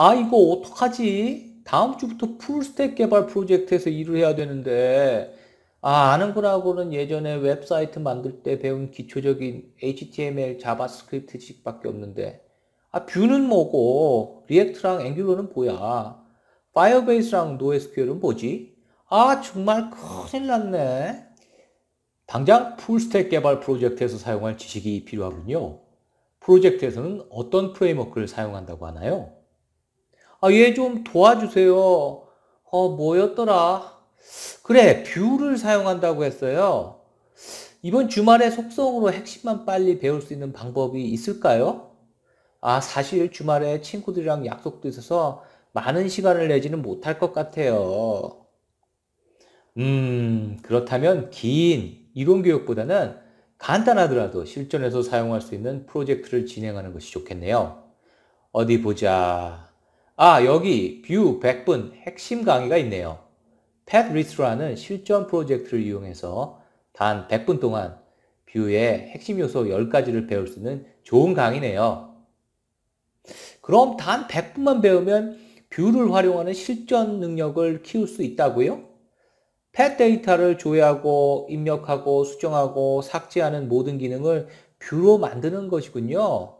아 이거 어떡하지? 다음 주부터 풀스택 개발 프로젝트에서 일을 해야 되는데 아 아는 거라고는 예전에 웹사이트 만들 때 배운 기초적인 HTML, 자바스크립트식밖에 없는데 아 뷰는 뭐고 리액트랑 앵귤러는 뭐야? 파이어베이스랑 노에스큐엘은 뭐지? 아 정말 큰일 났네. 당장 풀스택 개발 프로젝트에서 사용할 지식이 필요하군요. 프로젝트에서는 어떤 프레임워크를 사용한다고 하나요? 아, 얘 좀 도와주세요. 어, 뭐였더라? 그래, 뷰를 사용한다고 했어요. 이번 주말에 속성으로 핵심만 빨리 배울 수 있는 방법이 있을까요? 아, 사실 주말에 친구들이랑 약속도 있어서 많은 시간을 내지는 못할 것 같아요. 음, 그렇다면 긴 이론 교육보다는 간단하더라도 실전에서 사용할 수 있는 프로젝트를 진행하는 것이 좋겠네요. 어디 보자. 아, 여기 뷰 100분 핵심 강의가 있네요. 팻 리스라는 실전 프로젝트를 이용해서 단 100분 동안 뷰의 핵심 요소 10가지를 배울 수 있는 좋은 강의네요. 그럼 단 100분만 배우면 뷰를 활용하는 실전 능력을 키울 수 있다고요? 팻 데이터를 조회하고 입력하고 수정하고 삭제하는 모든 기능을 뷰로 만드는 것이군요.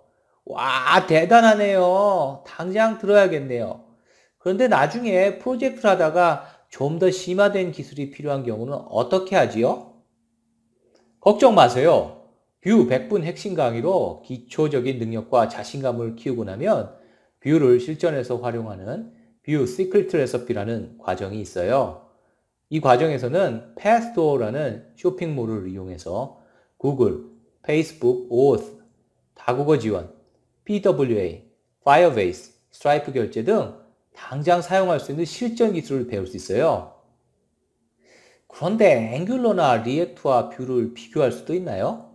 와 대단하네요. 당장 들어야겠네요. 그런데 나중에 프로젝트를 하다가 좀 더 심화된 기술이 필요한 경우는 어떻게 하지요? 걱정 마세요. 뷰 100분 핵심 강의로 기초적인 능력과 자신감을 키우고 나면 뷰를 실전에서 활용하는 뷰 시크릿 레서피라는 과정이 있어요. 이 과정에서는 패스토어라는 쇼핑몰을 이용해서 구글, 페이스북, 오스, 다국어 지원, PWA, Firebase, Stripe 결제 등 당장 사용할 수 있는 실전 기술을 배울 수 있어요. 그런데 앵귤러나 리액트와 뷰를 비교할 수도 있나요?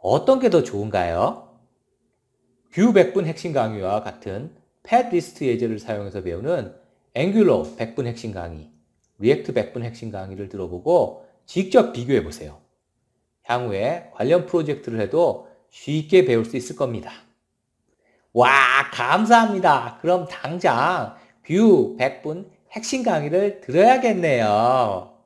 어떤 게 더 좋은가요? 뷰 100분 핵심 강의와 같은 팻 리스트 예제를 사용해서 배우는 앵귤러 100분 핵심 강의, 리액트 100분 핵심 강의를 들어보고 직접 비교해 보세요. 향후에 관련 프로젝트를 해도 쉽게 배울 수 있을 겁니다. 와 감사합니다. 그럼 당장 뷰 100분 핵심 강의를 들어야겠네요.